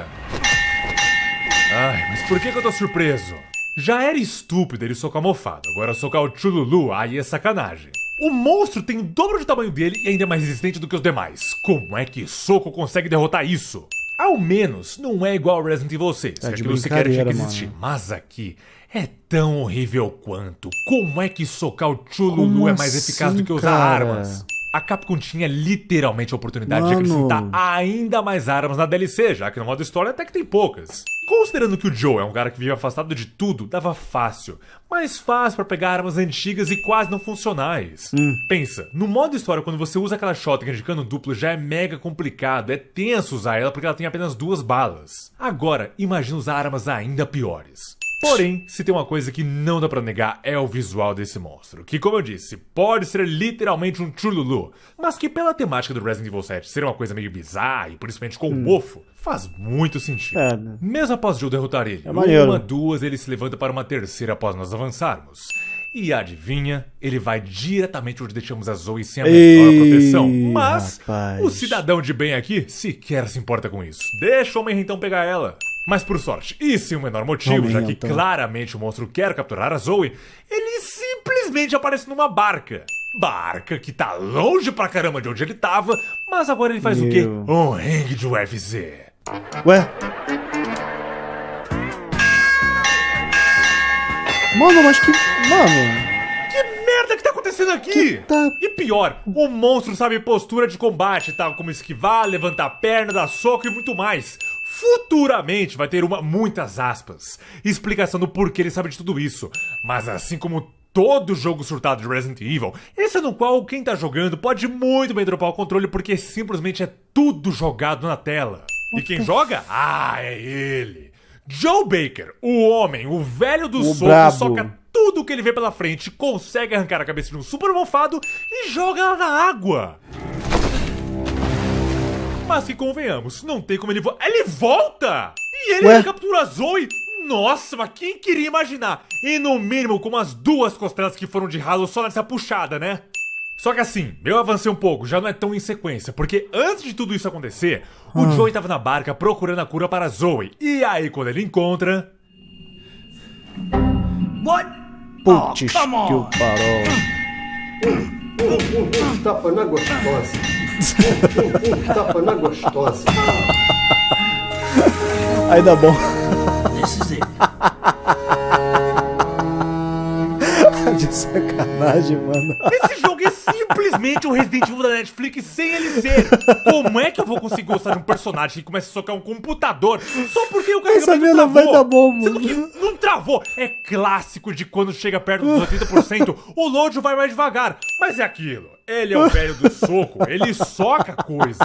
Speaker 2: Ai, mas por que, que eu tô surpreso? Já era estúpido ele socar mofado, agora socar o Chululu, aí é sacanagem. O monstro tem o dobro de tamanho dele e ainda é mais resistente do que os demais. Como é que Soco consegue derrotar isso? Ao menos não é igual ao Resident Evil 6, tá é que você quer que existir. Mano. Mas aqui é tão horrível quanto. Como é que socar o Chululu é mais assim, eficaz do assim, que usar cara? armas? a Capcom tinha literalmente a oportunidade Mano. de acrescentar ainda mais armas na DLC, já que no modo história até que tem poucas. Considerando que o Joe é um cara que vive afastado de tudo, dava fácil. Mais fácil para pegar armas antigas e quase não funcionais. Hum. Pensa, no modo história, quando você usa aquela shotgun de cano duplo, já é mega complicado, é tenso usar ela porque ela tem apenas duas balas. Agora, imagina usar armas ainda piores. Porém, se tem uma coisa que não dá para negar é o visual desse monstro, que como eu disse, pode ser literalmente um chululu, mas que pela temática do Resident Evil 7 ser uma coisa meio bizarra e principalmente com o hum. mofo, faz muito sentido. É, né? Mesmo após Joe derrotar ele, é uma, duas, ele se levanta para uma terceira após nós avançarmos. E adivinha, ele vai diretamente onde deixamos a Zoe sem a menor proteção. Mas rapaz. o cidadão de bem aqui sequer se importa com isso. Deixa o homem então pegar ela. Mas por sorte, e é um menor motivo, Momento. já que claramente o monstro quer capturar a Zoe, ele simplesmente aparece numa barca. Barca que tá longe pra caramba de onde ele tava, mas agora ele faz Meu. o quê? Um ringue de UFC.
Speaker 1: Ué? Mano,
Speaker 2: mas que. Mano. Que merda que tá acontecendo aqui? Tá... E pior, o monstro sabe postura de combate, tal tá? como esquivar, levantar a perna, dar soco e muito mais. Futuramente vai ter uma, muitas aspas, explicação do porquê ele sabe de tudo isso. Mas assim como todo jogo surtado de Resident Evil, esse é no qual quem tá jogando pode muito bem dropar o controle porque simplesmente é tudo jogado na tela. E quem joga? Ah, é ele! Joe Baker, o homem, o velho do soco, soca tudo que ele vê pela frente, consegue arrancar a cabeça de um super mofado e joga ela na água. Mas que convenhamos, não tem como ele... Vo ele volta! E ele Ué? captura a Zoe nossa, mas quem queria imaginar? E no mínimo com as duas costelas que foram de ralo só nessa puxada, né? Só que assim, eu avancei um pouco, já não é tão em sequência, porque antes de tudo isso acontecer, o ah. Joey tava na barca procurando a cura para a Zoe. E aí, quando ele encontra. What? Putz, oh, que o
Speaker 1: parol. Tapa na é gostosa. tapa tá na gostosa. Aí dá bom. De sacanagem, mano. Esse jogo
Speaker 2: é simplesmente um Resident Evil da Netflix sem ele ser. Como é que eu vou conseguir gostar de um personagem que começa a socar um computador só porque o carregamento Essa travou? Vai dar bom, mano. não travou. É clássico de quando chega perto dos 80%, o load vai mais devagar. Mas é aquilo. Ele é o velho do soco, ele soca coisas.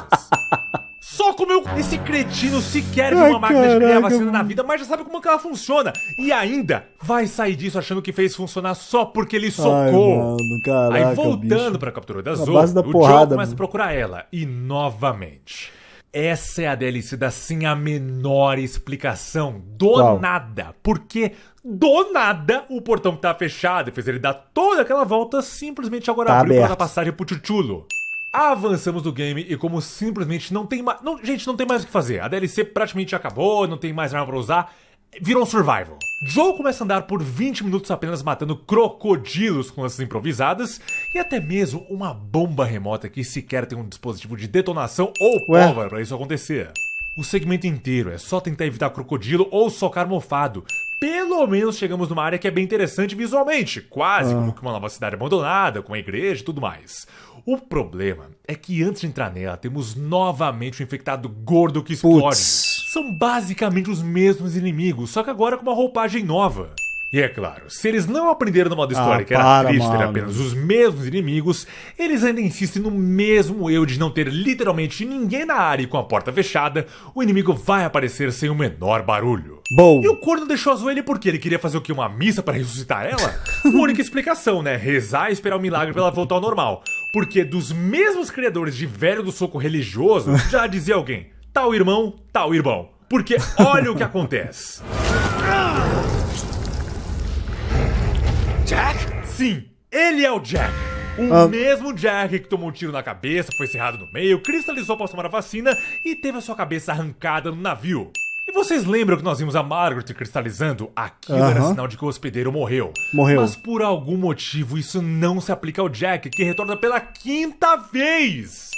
Speaker 2: Só comeu. Esse cretino sequer viu uma máquina de criar vacina na vida, mas já sabe como que ela funciona. E ainda vai sair disso achando que fez funcionar só porque ele socou. Ai, mano, caraca, Aí voltando pra captura da Zoe, o porrada, Joe começa a procurar ela. E novamente. Essa é a DLC da sim a menor explicação do Uau. nada. Porque do nada, o portão que tava fechado e fez ele dar toda aquela volta simplesmente agora tá abriu aberto. para dar passagem pro Chuchulo. Avançamos do game e como simplesmente não tem mais... Gente, não tem mais o que fazer. A DLC praticamente acabou, não tem mais arma pra usar. Virou um survival. Joe começa a andar por 20 minutos apenas matando crocodilos com lanças improvisadas e até mesmo uma bomba remota que sequer tem um dispositivo de detonação ou pólvora para isso acontecer. O segmento inteiro é só tentar evitar crocodilo ou socar mofado, pelo menos chegamos numa área que é bem interessante visualmente, quase ah. como uma nova cidade abandonada, com a igreja e tudo mais. O problema é que antes de entrar nela, temos novamente o um infectado gordo que explode. Puts. São basicamente os mesmos inimigos, só que agora com uma roupagem nova. E é claro, se eles não aprenderam no modo história ah, que era para, triste ter apenas os mesmos inimigos, eles ainda insistem no mesmo eu de não ter literalmente ninguém na área e com a porta fechada, o inimigo vai aparecer sem o menor barulho. Bom. E o corno deixou a Zoeira porque ele queria fazer o que? Uma missa para ressuscitar ela? Única explicação, né? Rezar e esperar o um milagre para ela voltar ao normal. Porque dos mesmos criadores de Velho do Soco Religioso, já dizia alguém: tal irmão, tal irmão. Porque olha o que acontece. Sim, ele é o Jack. O ah. mesmo Jack que tomou um tiro na cabeça, foi cerrado no meio, cristalizou após tomar a vacina e teve a sua cabeça arrancada no navio. E vocês lembram que nós vimos a Margaret cristalizando? Aquilo era sinal de que o hospedeiro morreu. Morreu. Mas por algum motivo isso não se aplica ao Jack, que retorna pela quinta vez.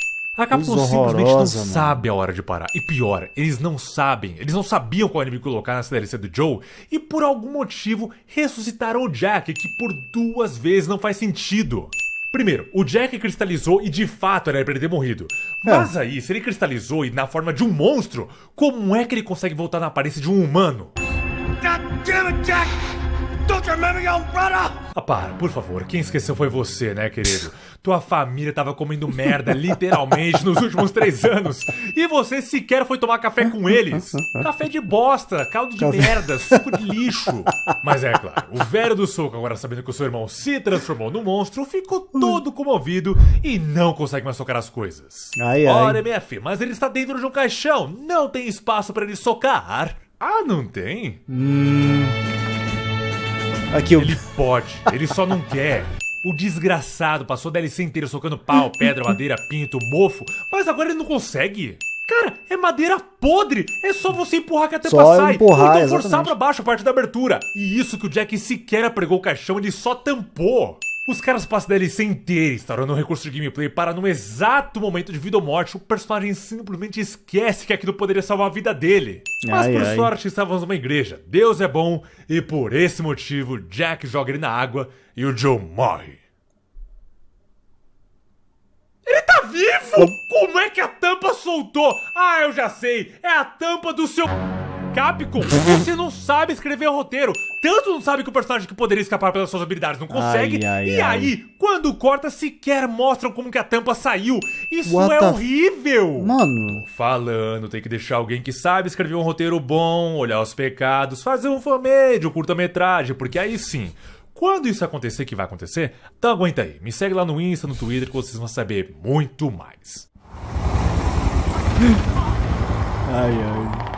Speaker 2: Capcom simplesmente não sabe a hora de parar. E pior, eles não sabem. Eles não sabiam qual anime colocar na DLC do Joe. E por algum motivo ressuscitaram o Jack, que por duas vezes não faz sentido. Primeiro, o Jack cristalizou e de fato era pra ele ter morrido. É. Mas é. aí, se ele cristalizou e na forma de um monstro, como é que ele consegue voltar na aparência de um humano? God damn it, Jack! Ah, para, por favor, quem esqueceu foi você, né, querido? Tua família tava comendo merda, literalmente, nos últimos três anos. E você sequer foi tomar café com eles. Café de bosta, caldo de merda, suco de lixo. Mas é claro, o velho do soco, agora sabendo que o seu irmão se transformou num monstro, ficou todo comovido e não consegue mais socar as coisas. Ai, ai. Ora, MF, mas ele está dentro de um caixão, não tem espaço para ele socar. Ah, não tem? Hum. Aqui eu... Ele pode, ele só não quer. O desgraçado passou a DLC inteira socando pau, pedra, madeira, pinto, mofo, mas agora ele não consegue. Cara, é madeira podre. É só você empurrar que a tampa só sai. Empurrar, então forçar exatamente. pra baixo a parte da abertura. E isso que o Jack sequer apregou o caixão, ele só tampou. Os caras passam a DLC inteira instaurando um recurso de gameplay para, num exato momento de vida ou morte, o personagem simplesmente esquece que aquilo poderia salvar a vida dele. Mas ai, por ai. sorte estávamos numa igreja, Deus é bom, e por esse motivo Jack joga ele na água e o Joe morre. Ele tá vivo! Como é que a tampa soltou? Ah, eu já sei! É a tampa do seu. Capcom, você não sabe escrever roteiro. Tanto não sabe que o personagem que poderia escapar pelas suas habilidades não consegue. Ai, ai, e ai. aí, quando corta, sequer mostram como que a tampa saiu. Isso What é the... horrível. Mano. Tô falando, tem que deixar alguém que sabe escrever um roteiro bom, olhar os pecados, fazer um famédio, um curta-metragem, porque aí sim. Quando isso acontecer, que vai acontecer, então aguenta aí. Me segue lá no Insta, no Twitter, que vocês vão saber muito mais. Ai, ai.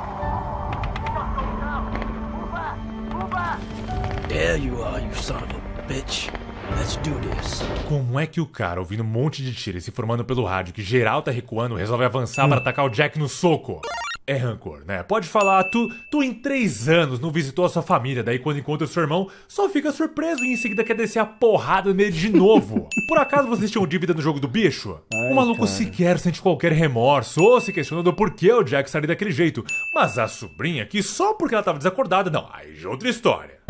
Speaker 2: Yeah, you are, you son of a bitch. Let's do this. Como é que o cara, ouvindo um monte de tiro e se pelo rádio que geral tá recuando, resolve avançar hum. para atacar o Jack no soco? É rancor, né? Pode falar, tu, tu em três anos não visitou a sua família, daí quando encontra o seu irmão, só fica surpreso e em seguida quer descer a porrada nele de novo. Por acaso vocês tinham dívida no jogo do bicho? Ai, o maluco cara. sequer sente qualquer remorso ou se questiona do porquê o Jack saiu daquele jeito. Mas a sobrinha que só porque ela tava desacordada, não, aí já é outra história.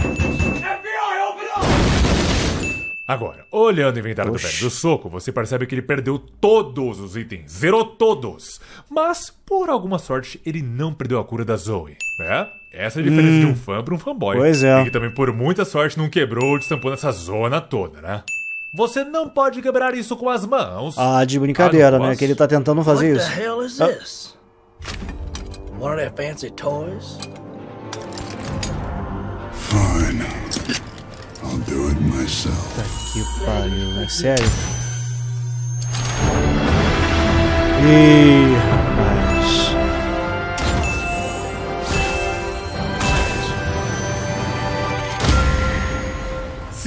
Speaker 2: Agora, olhando o inventário Oxi. do velho do soco, você percebe que ele perdeu todos os itens, zerou todos. Mas, por alguma sorte, ele não perdeu a cura da Zoe, né? Essa é a diferença hum. de um hum. fã para um fanboy. Pois é. E que também, por muita sorte, não quebrou ou destampou nessa zona toda, né? Você não pode quebrar isso com as mãos. Ah, de brincadeira, ah, né? Que ele
Speaker 1: tá tentando fazer isso. What the hell is ah.
Speaker 2: this? One of their fancy
Speaker 1: toys? Fine. I'll do it myself. E...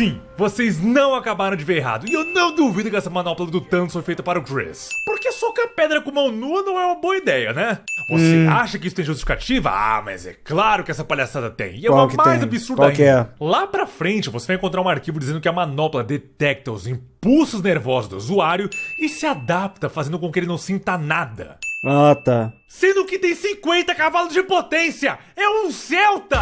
Speaker 2: Sim, vocês não acabaram de ver errado. E eu não duvido que essa manopla do Thanos foi feita para o Chris. Porque socar pedra com mão nua não é uma boa ideia, né? Você hum. acha que isso tem justificativa? Ah, mas é claro que essa palhaçada tem. E é o mais tem? absurda Qual ainda. É? Lá pra frente, você vai encontrar um arquivo dizendo que a manopla detecta os impulsos nervosos do usuário e se adapta, fazendo com que ele não sinta nada.
Speaker 1: Ah, tá.
Speaker 2: Sendo que tem 50 cavalos de potência! É um Celta!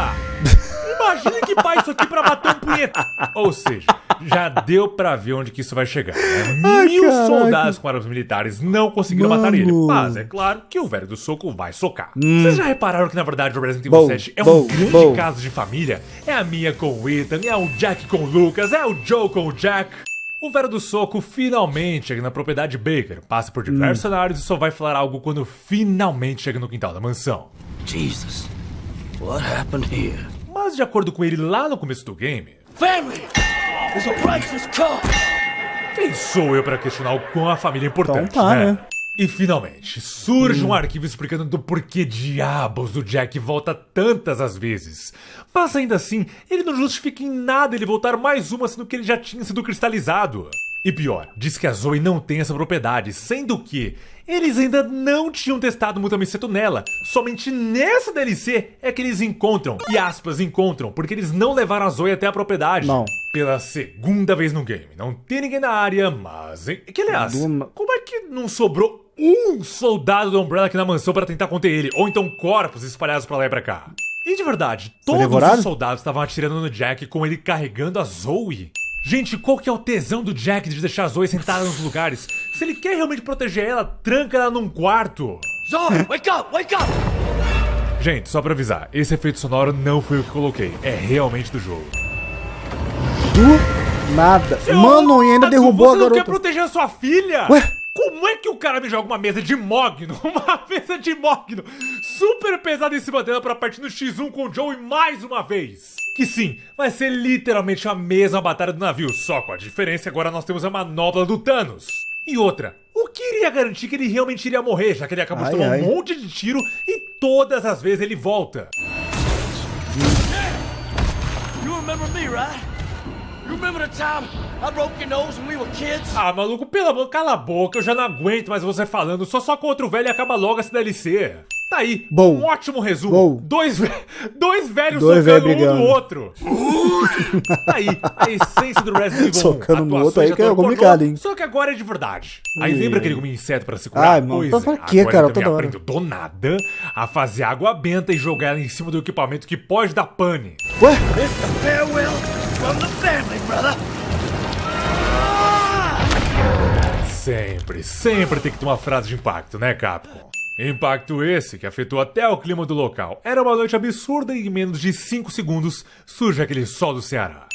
Speaker 2: Imagina que pai isso aqui pra bater um punheta. Ou seja, já deu pra ver onde que isso vai chegar. Né? Mil Ai, soldados com armas militares não conseguiram Mano. matar ele. Mas é claro que o velho do soco vai socar. Hum. Vocês já repararam que na verdade o Resident Evil 7 é bom, um grande bom. caso de família? É a minha com o Ethan, é o Jack com o Lucas, é o Joe com o Jack. O Velho do Soco finalmente chega na propriedade Baker, passa por diversos hum. cenários e só vai falar algo quando finalmente chega no quintal da mansão. Jesus, what happened here? Mas de acordo com ele lá no começo do game. Family a Quem sou eu para questionar o quão a família é importante, então tá, né? né? E finalmente, surge um arquivo explicando do porquê diabos o Jack volta tantas as vezes. Mas ainda assim, ele não justifica em nada ele voltar mais uma sendo que ele já tinha sido cristalizado. E pior, diz que a Zoe não tem essa propriedade, sendo que eles ainda não tinham testado mutamiceto nela. Somente nessa DLC é que eles encontram, e aspas, encontram, porque eles não levaram a Zoe até a propriedade. Não. Pela segunda vez no game. Não tem ninguém na área, mas... É que aliás, como é que não sobrou um soldado do Umbrella aqui na mansão para tentar conter ele, ou então corpos espalhados para lá e pra cá. E de verdade, todos os soldados estavam atirando no Jack com ele carregando a Zoe. Gente, qual que é o tesão do Jack de deixar a Zoe sentada nos lugares? Se ele quer realmente proteger ela, tranca ela num quarto. Zoe, wake up, wake up! Gente, só pra avisar, esse efeito sonoro não foi o que coloquei, é realmente do jogo.
Speaker 1: Do nada. Seu Mano, e ainda derrubou a garota. Você não quer
Speaker 2: proteger a sua filha? Ué? Como é que o cara me joga uma mesa de Mogno? Uma mesa de Mogno super pesada em cima dela pra partir no X1 com o Joey mais uma vez. Que sim, vai ser literalmente a mesma batalha do navio, só com a diferença agora nós temos a manobra do Thanos. E outra, o que iria garantir que ele realmente iria morrer, já que ele acabou de tomar ai. um monte de tiro e todas as vezes ele volta. Hey, you remember me, right? Ah, maluco, pelo amor, cala a boca, eu já não aguento mais você falando, só só contra o velho e acaba logo essa DLC. Tá aí. Bom. Um ótimo resumo. Bom. Dois, dois velhos dois socando velho um no outro. tá aí. A essência do Resident Evil Socando no outro aí que é complicado, hein? Só que agora é de verdade. Aí e... lembra aquele ele inseto pra se curar? Ai, ah, pois tá pra quê, cara? Ele também aprendeu do nada a fazer água benta e jogar ela em cima do equipamento que pode dar pane. Ué?
Speaker 1: It's farewell from the family, brother.
Speaker 2: Sempre, sempre tem que ter uma frase de impacto, né, Capcom? Impacto esse que afetou até o clima do local. Era uma noite absurda e em menos de 5 segundos surge aquele sol do Ceará.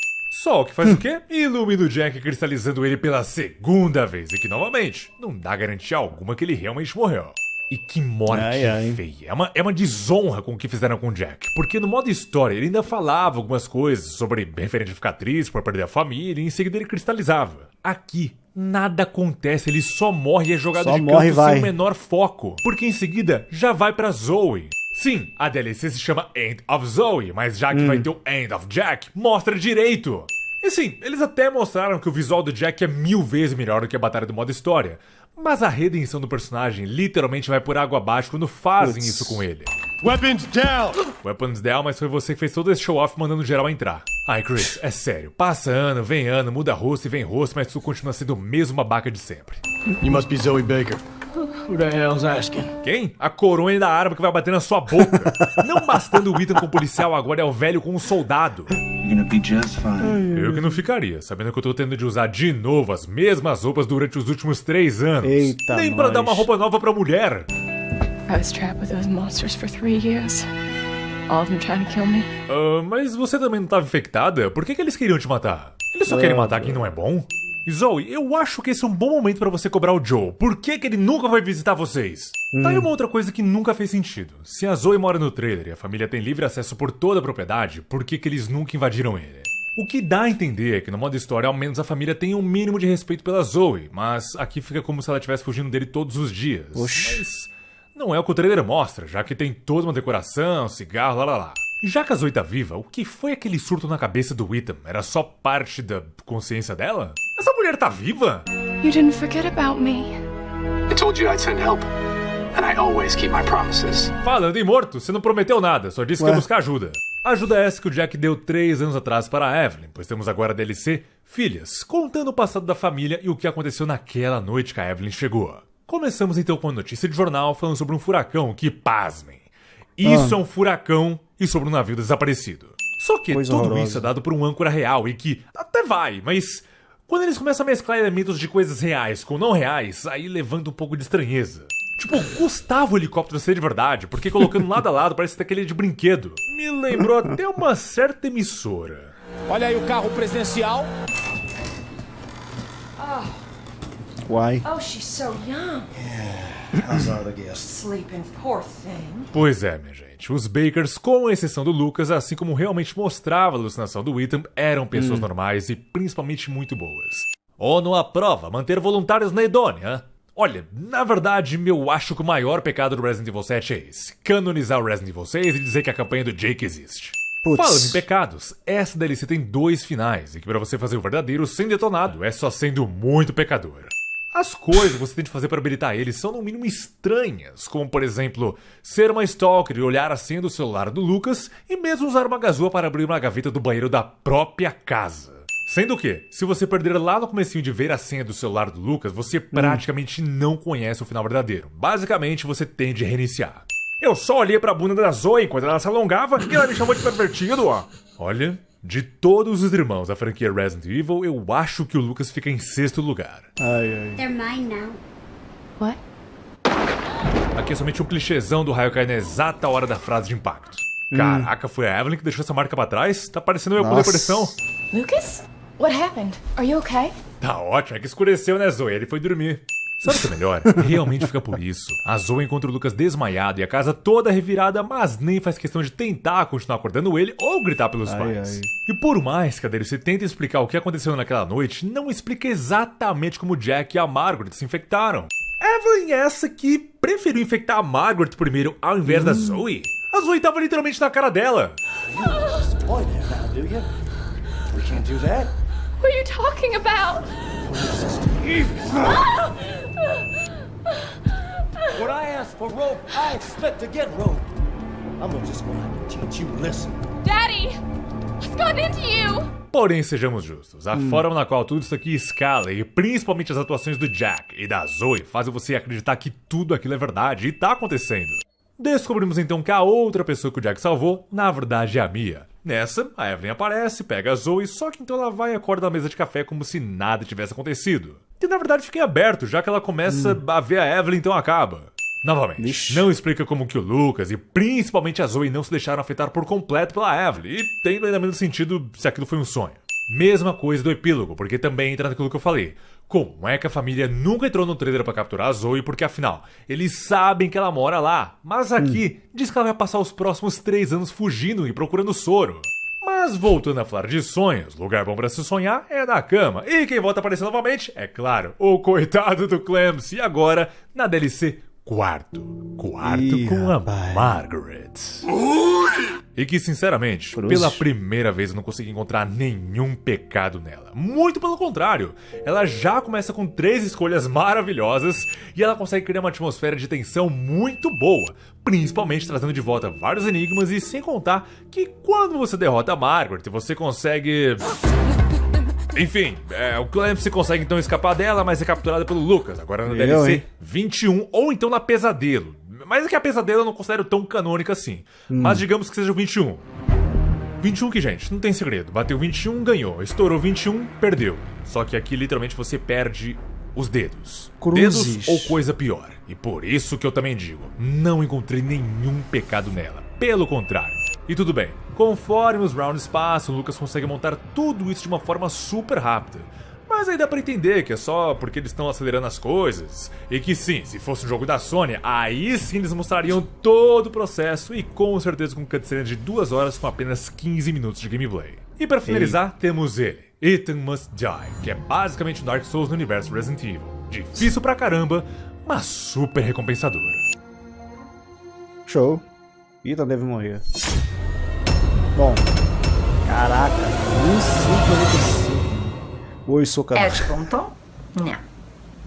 Speaker 2: Sol que faz o quê? Ilumina o Jack cristalizando ele pela segunda vez e que novamente não dá garantia alguma que ele realmente morreu. E que morte ai, ai. feia. É uma, é uma desonra com o que fizeram com o Jack. Porque no modo história ele ainda falava algumas coisas sobre bem a ficar triste por perder a família e em seguida ele cristalizava. Aqui nada acontece, ele só morre e é jogado só de morre, canto vai. sem o menor foco. Porque em seguida já vai pra Zoe. Sim, a DLC se chama End of Zoe, mas já que hum. vai ter o End of Jack, mostra direito. E sim, eles até mostraram que o visual do Jack é mil vezes melhor do que a batalha do modo história, mas a redenção do personagem literalmente vai por água abaixo quando fazem Puts. isso com ele. Weapons down! Weapons down, mas foi você que fez todo esse show-off mandando geral entrar. Ai, Chris, é sério. Passa ano, vem ano, muda rosto e vem rosto, mas tu continua sendo o mesmo abaca de sempre. You must be Zoe Baker. Who the hell's asking? Quem? A coronha da arma que vai bater na sua boca. Não bastando o Ethan com o policial, agora é o velho com um soldado. Eu que não ficaria, sabendo que eu tô tendo de usar de novo as mesmas roupas durante os últimos três anos. Eita Nem para dar uma roupa nova pra mulher mas você também não estava infectada? Por que, que eles queriam te matar? Eles só querem matar quem não é bom? Zoe, eu acho que esse é um bom momento para você cobrar o Joe. Por que, que ele nunca vai visitar vocês? Hum. Tá aí uma outra coisa que nunca fez sentido. Se a Zoe mora no trailer e a família tem livre acesso por toda a propriedade, por que, que eles nunca invadiram ele? O que dá a entender é que no modo história, ao menos a família tem um mínimo de respeito pela Zoe, mas aqui fica como se ela estivesse fugindo dele todos os dias. Oxi. Mas não é o que o trailer mostra, já que tem toda uma decoração, cigarro, lá lá lá. Já que a Zoe tá viva, o que foi aquele surto na cabeça do Ethan? Era só parte da consciência dela? Essa mulher tá viva?
Speaker 1: You didn't forget about me.
Speaker 2: I told you I'd send help. And I always keep my promises. Falando em morto, você não prometeu nada, só disse Ué? que ia buscar ajuda. Ajuda é essa que o Jack deu 3 anos atrás para a Evelyn, pois temos agora a DLC Filhas, contando o passado da família e o que aconteceu naquela noite que a Evelyn chegou. Começamos então com a notícia de jornal falando sobre um furacão que, pasmem, isso ah. é um furacão e sobre um navio desaparecido. Só que Coisa tudo horrorosa. isso é dado por um âncora real e que até vai, mas quando eles começam a mesclar elementos de coisas reais com não reais, aí levanta um pouco de estranheza. Tipo, custava o helicóptero ser de verdade, porque colocando lado a lado parece até aquele de brinquedo. Me lembrou até uma certa emissora. Olha aí o carro presidencial. Why? Oh, she's so young. Sleeping, poor thing. Pois é, minha gente. Os Bakers, com a exceção do Lucas, assim como realmente mostrava a alucinação do Ethan, eram pessoas hum. normais e principalmente muito boas. ONU aprova manter voluntários na Edônia. Olha, na verdade, eu acho que o maior pecado do Resident Evil 7 é esse: canonizar o Resident Evil 6 e dizer que a campanha do Jake existe. Falando em pecados, essa DLC tem dois finais, e que para você fazer o verdadeiro sem detonado é só sendo muito pecador. As coisas que você tem de fazer para habilitar ele são no mínimo estranhas, como por exemplo, ser uma stalker e olhar a assim senha do celular do Lucas e mesmo usar uma gazua para abrir uma gaveta do banheiro da própria casa. Sendo que, se você perder lá no comecinho de ver a senha do celular do Lucas, você hum. praticamente hum. não conhece o final verdadeiro. Basicamente, você tem de reiniciar. Eu só olhei pra bunda da Zoe enquanto ela se alongava e ela me chamou de pervertido, ó. Olha, de todos os irmãos da franquia Resident Evil, eu acho que o Lucas fica em sexto lugar. Ai, ai. They're mine now. What? Aqui é somente um clichêzão do raio cair na exata hora da frase de impacto. Hum. Caraca, foi a Evelyn que deixou essa marca pra trás? Tá parecendo meu poder pressão. Lucas? What happened? Are you okay? Tá ótimo, é que escureceu, né, Zoe? Ele foi dormir. Sabe o que é melhor? Realmente fica por isso. A Zoe encontra o Lucas desmaiado e a casa toda revirada, mas nem faz questão de tentar continuar acordando ele ou gritar pelos ai, pais. Ai. E por mais que a se tente explicar o que aconteceu naquela noite, não explica exatamente como Jack e a Margaret se infectaram. Evelyn é essa que preferiu infectar a Margaret primeiro ao invés hum. da Zoe. A Zoe tava literalmente na cara dela. What are you talking about?
Speaker 1: Oh!
Speaker 2: I ask for rope, I expect to get rope. I'm just teach you lesson.
Speaker 1: Daddy, what's gotten into you?
Speaker 2: Porém, sejamos justos, a hum. forma na qual tudo isso aqui escala, e principalmente as atuações do Jack e da Zoe, fazem você acreditar que tudo aquilo é verdade e tá acontecendo. Descobrimos então que a outra pessoa que o Jack salvou, na verdade é a Mia. Nessa, a Evelyn aparece, pega a Zoe, só que então ela vai e acorda na mesa de café como se nada tivesse acontecido. E na verdade fica em aberto, já que ela começa hum. a ver a Evelyn, então acaba. Novamente, não explica como que o Lucas e principalmente a Zoe não se deixaram afetar por completo pela Evelyn, e tem ainda menos sentido se aquilo foi um sonho. Mesma coisa do epílogo, porque também entra naquilo que eu falei. Como é que a família nunca entrou no trailer para capturar a Zoe? Porque afinal, eles sabem que ela mora lá, mas aqui hum. diz que ela vai passar os próximos três anos fugindo e procurando soro. Mas voltando a falar de sonhos, lugar bom para se sonhar é na cama. E quem volta a aparecer novamente é, claro, o coitado do Clamps. E agora na DLC quarto. Quarto Ih, com a Margaret. E que, sinceramente, pela primeira vez eu não consegui encontrar nenhum pecado nela. Muito pelo contrário, ela já começa com três escolhas maravilhosas e ela consegue criar uma atmosfera de tensão muito boa, principalmente trazendo de volta vários enigmas e sem contar que quando você derrota a Margaret, você consegue. Enfim, é, o Clancy consegue então escapar dela, mas é capturada pelo Lucas. Agora na DLC hein? 21, ou então na Pesadelo. Mas é que a Pesadelo eu não considero tão canônica assim. Hum. Mas digamos que seja o 21. 21 que, gente, não tem segredo. Bateu 21, ganhou. Estourou 21, perdeu. Só que aqui literalmente você perde os dedos. Cruzes. Dedos ou coisa pior. E por isso que eu também digo, não encontrei nenhum pecado nela. Pelo contrário, e tudo bem, conforme os rounds passam, o Lucas consegue montar tudo isso de uma forma super rápida. Mas aí dá pra entender que é só porque eles estão acelerando as coisas. E que sim, se fosse um jogo da Sony, aí sim eles mostrariam todo o processo e com certeza com cutscene de duas horas com apenas 15 minutos de gameplay. E para finalizar, Ei. temos ele, Ethan Must Die, que é basicamente um Dark Souls no universo Resident Evil. Difícil pra caramba, mas super recompensador. Show. Ita tá, deve morrer.
Speaker 1: Bom. Caraca, 1545. Oi, sou canal. É de ponto? Não.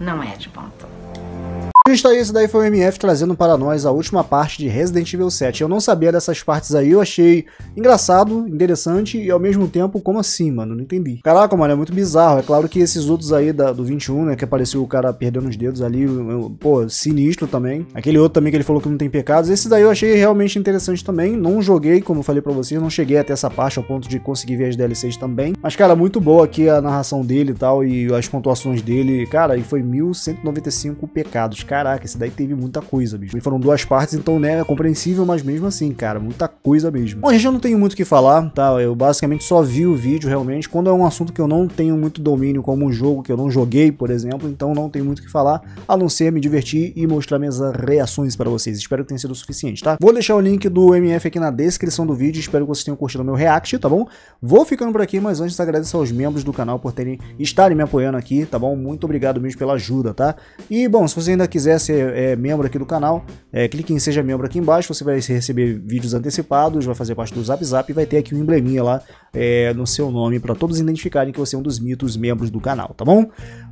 Speaker 1: Não é de ponto. Justo aí, esse daí foi o MF trazendo para nós a última parte de Resident Evil 7. Eu não sabia dessas partes aí, eu achei engraçado, interessante e ao mesmo tempo, como assim, mano? Não entendi. Caraca, mano, é muito bizarro. É claro que esses outros aí da, do 21, né, que apareceu o cara perdendo os dedos ali, pô, sinistro também. Aquele outro também que ele falou que não tem pecados. Esse daí eu achei realmente interessante também. Não joguei, como eu falei pra vocês, não cheguei até essa parte ao ponto de conseguir ver as DLCs também. Mas, cara, muito boa aqui a narração dele e tal, e as pontuações dele, cara, e foi 1195 pecados, cara caraca, esse daí teve muita coisa, bicho. E foram duas partes, então, né, é compreensível, mas mesmo assim, cara, muita coisa mesmo. Bom, gente, eu não tenho muito o que falar, tá? Eu basicamente só vi o vídeo, realmente, quando é um assunto que eu não tenho muito domínio, como um jogo que eu não joguei, por exemplo, então não tenho muito o que falar, a não ser me divertir e mostrar minhas reações para vocês. Espero que tenha sido o suficiente, tá? Vou deixar o link do MF aqui na descrição do vídeo, espero que vocês tenham curtido o meu react, tá bom? Vou ficando por aqui, mas antes agradeço aos membros do canal por terem estarem me apoiando aqui, tá bom? Muito obrigado mesmo pela ajuda, tá? E, bom, se você ainda quiser quiser ser é, membro aqui do canal, é, clique em Seja Membro aqui embaixo, você vai receber vídeos antecipados, vai fazer parte do Zap Zap e vai ter aqui um embleminha lá é, no seu nome para todos identificarem que você é um dos mitos membros do canal, tá bom?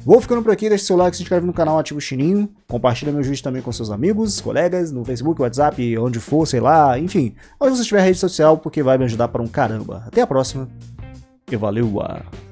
Speaker 1: Vou ficando por aqui, deixa seu like, se inscreve no canal, ativa o sininho, compartilha meus vídeos também com seus amigos, colegas, no Facebook, WhatsApp, onde for, sei lá, enfim, onde você tiver rede social, porque vai me ajudar para um caramba. Até a próxima e valeu! uau.